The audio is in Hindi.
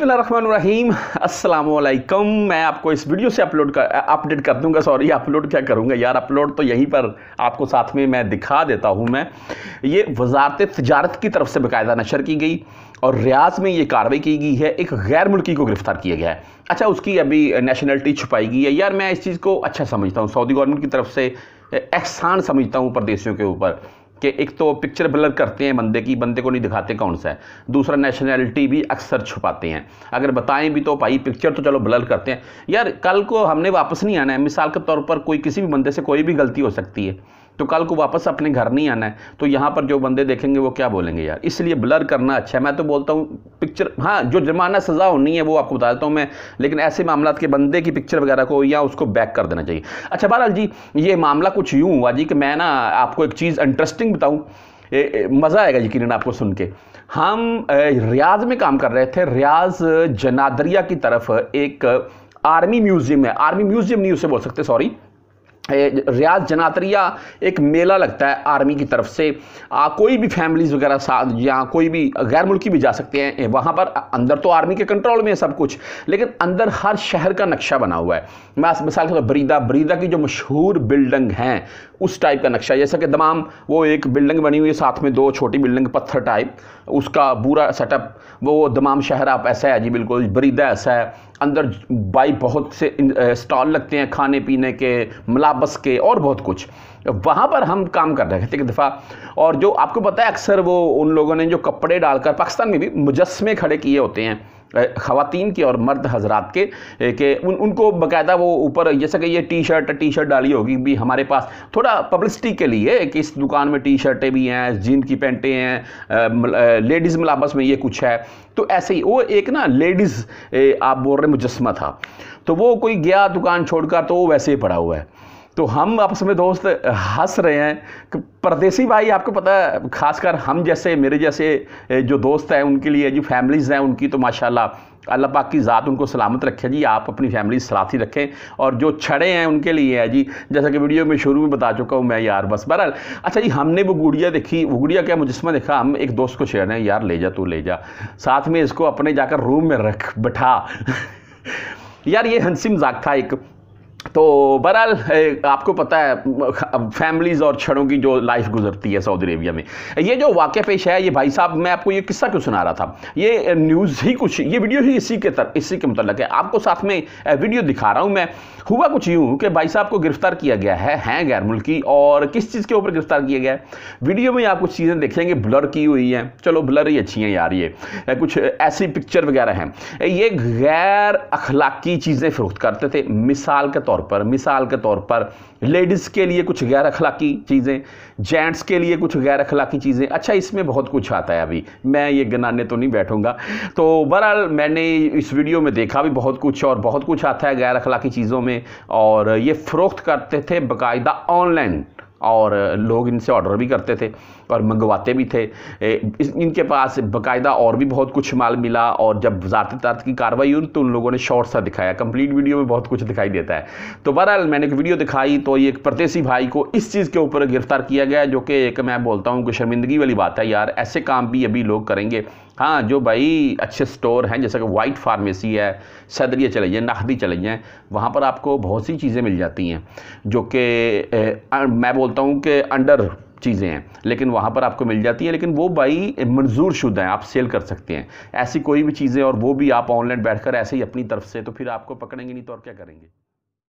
बसमीम अल्लाम मैं आपको इस वीडियो से अपलोड कर अपडेट कर दूंगा सॉरी अपलोड क्या करूंगा यार अपलोड तो यहीं पर आपको साथ में मैं दिखा देता हूं मैं ये वजारत तजारत की तरफ से बाकायदा नशर की गई और रियाज में ये कार्रवाई की गई है एक गैर मुल्की को गिरफ्तार किया गया है अच्छा उसकी अभी नेशनलिटी छुपाई गई है यार मैं इस चीज़ को अच्छा समझता हूँ सऊदी गवर्नमेंट की तरफ से एहसान समझता हूँ परदेशियों के ऊपर कि एक तो पिक्चर ब्लर करते हैं बंदे की बंदे को नहीं दिखाते कौन सा है दूसरा नेशनैलिटी भी अक्सर छुपाते हैं अगर बताएं भी तो भाई पिक्चर तो चलो ब्लर करते हैं यार कल को हमने वापस नहीं आना है मिसाल के तौर पर कोई किसी भी बंदे से कोई भी गलती हो सकती है तो कल को वापस अपने घर नहीं आना है तो यहाँ पर जो बंदे देखेंगे वो क्या बोलेंगे यार इसलिए ब्लर करना अच्छा है मैं तो बोलता हूँ पिक्चर हाँ जो जुर्माना सज़ा होनी है वो आपको बता देता हूँ मैं लेकिन ऐसे मामला के बंदे की पिक्चर वगैरह को या उसको बैक कर देना चाहिए अच्छा बहरहाल जी ये मामला कुछ यूँ हुआ जी कि मैं ना आपको एक चीज़ इंटरेस्टिंग बताऊँ मज़ा आएगा यकीन आपको सुन के हम रियाज में काम कर रहे थे रियाज जनादरिया की तरफ एक आर्मी म्यूज़ियम है आर्मी म्यूज़ियम नहीं उसे बोल सकते सॉरी रियाज जनात्रिया एक मेला लगता है आर्मी की तरफ से आ, कोई भी फैमिलीज़ वगैरह साथ या कोई भी गैर मुल्की भी जा सकते हैं वहाँ पर अंदर तो आर्मी के कंट्रोल में है सब कुछ लेकिन अंदर हर शहर का नक्शा बना हुआ है मैं मिसाल के तौर बरीदा बरीदा की जो मशहूर बिल्डिंग हैं उस टाइप का नक्शा जैसा कि तमाम वो एक बिल्डिंग बनी हुई है साथ में दो छोटी बिल्डिंग पत्थर टाइप उसका पूरा सेटअप वो तमाम शहर आप ऐसा है जी बिल्कुल बरीदा ऐसा है अंदर बाई बहुत से स्टॉल लगते हैं खाने पीने के मलाबस के और बहुत कुछ वहाँ पर हम काम कर रहे थे एक दफ़ा और जो आपको पता है अक्सर वो उन लोगों ने जो कपड़े डालकर पाकिस्तान में भी मुजस्मे खड़े किए होते हैं ख़वातीन के और मर्द हजरात के के उन उनको बाकायदा वो ऊपर जैसा कि ये टी शर्ट टी शर्ट डाली होगी भी हमारे पास थोड़ा पब्लिसिटी के लिए कि इस दुकान में टी शर्टें भी हैं जीन की पैंटें हैं लेडीज़ मिलाबस में ये कुछ है तो ऐसे ही वो एक ना लेडीज़ आप बोल रहे मुजस्मा था तो वो कोई गया दुकान छोड़कर तो वो वैसे ही पड़ा हुआ है तो हम आपस में दोस्त हंस रहे हैं परदेसी भाई आपको पता है खासकर हम जैसे मेरे जैसे जो दोस्त हैं उनके लिए जो फैमिलीज़ हैं उनकी तो माशाल्लाह अल्लाह पाक की ज़ात उनको सलामत रखे जी आप अपनी फैमिली ही रखें और जो छड़े हैं उनके लिए है जी जैसा कि वीडियो में शुरू में बता चुका हूँ मैं यार बस बहरहाल अच्छा जी हमने वो गुड़िया देखी वो गुड़िया क्या मुजस्मा देखा हम एक दोस्त को शेयर हैं यार ले जा तू ले जा साथ में इसको अपने जाकर रूम में रख बैठा यार ये हंसी मजाक था एक तो बहरहाल आपको पता है फैमिलीज़ और छड़ों की जो लाइफ गुजरती है सऊदी अरेबिया में ये जो वाक़ पेश है ये भाई साहब मैं आपको ये किस्सा क्यों सुना रहा था ये न्यूज़ ही कुछ ये वीडियो ही इसी के तर इसी के मतलब है आपको साथ में वीडियो दिखा रहा हूँ मैं हुआ कुछ यूँ कि भाई साहब को गिरफ्तार किया गया है हैं गैर मुल्की और किस चीज़ के ऊपर गिरफ्तार किया गया है वीडियो में आप कुछ चीज़ें देखेंगे ब्लर की हुई हैं चलो ब्लर ही अच्छी हैं यार ये कुछ ऐसी पिक्चर वगैरह हैं ये गैर अखलाकी चीज़ें फरोख्त करते थे मिसाल के तौर पर मिसाल के तौर पर लेडीज़ के लिए कुछ गैर अखलाकी चीज़ें जेंट्स के लिए कुछ गैर अखलाकी चीज़ें अच्छा इसमें बहुत कुछ आता है अभी मैं ये गनाने तो नहीं बैठूंगा तो बहरहाल मैंने इस वीडियो में देखा भी बहुत कुछ और बहुत कुछ आता है गैर अखलाकी चीज़ों में और ये फ़रोख्त करते थे बाकायदा ऑनलाइन और लोग इनसे ऑर्डर भी करते थे और मंगवाते भी थे इनके पास बाकायदा और भी बहुत कुछ माल मिला और जब ज़ाती तारत की कार्रवाई हुई तो उन लोगों ने शॉर्ट सा दिखाया कंप्लीट वीडियो में बहुत कुछ दिखाई देता है तो बहरहाल मैंने एक वीडियो दिखाई तो ये एक परदेसी भाई को इस चीज़ के ऊपर गिरफ्तार किया गया जो कि एक मैं बोलता हूँ कि शर्मिंदगी वाली बात है यार ऐसे काम भी अभी लोग करेंगे हाँ जो भाई अच्छे स्टोर हैं जैसे कि वाइट फार्मेसी है सदरिया चले जाए नाहदी चले जाएँ वहाँ पर आपको बहुत सी चीज़ें मिल जाती हैं जो कि अं, मैं बोलता हूँ कि अंडर चीज़ें हैं लेकिन वहाँ पर आपको मिल जाती हैं लेकिन वो बाई मंजूर शुदा हैं आप सेल कर सकते हैं ऐसी कोई भी चीज़ें और वो भी आप ऑनलाइन बैठकर ऐसे ही अपनी तरफ से तो फिर आपको पकड़ेंगे नहीं तो और क्या करेंगे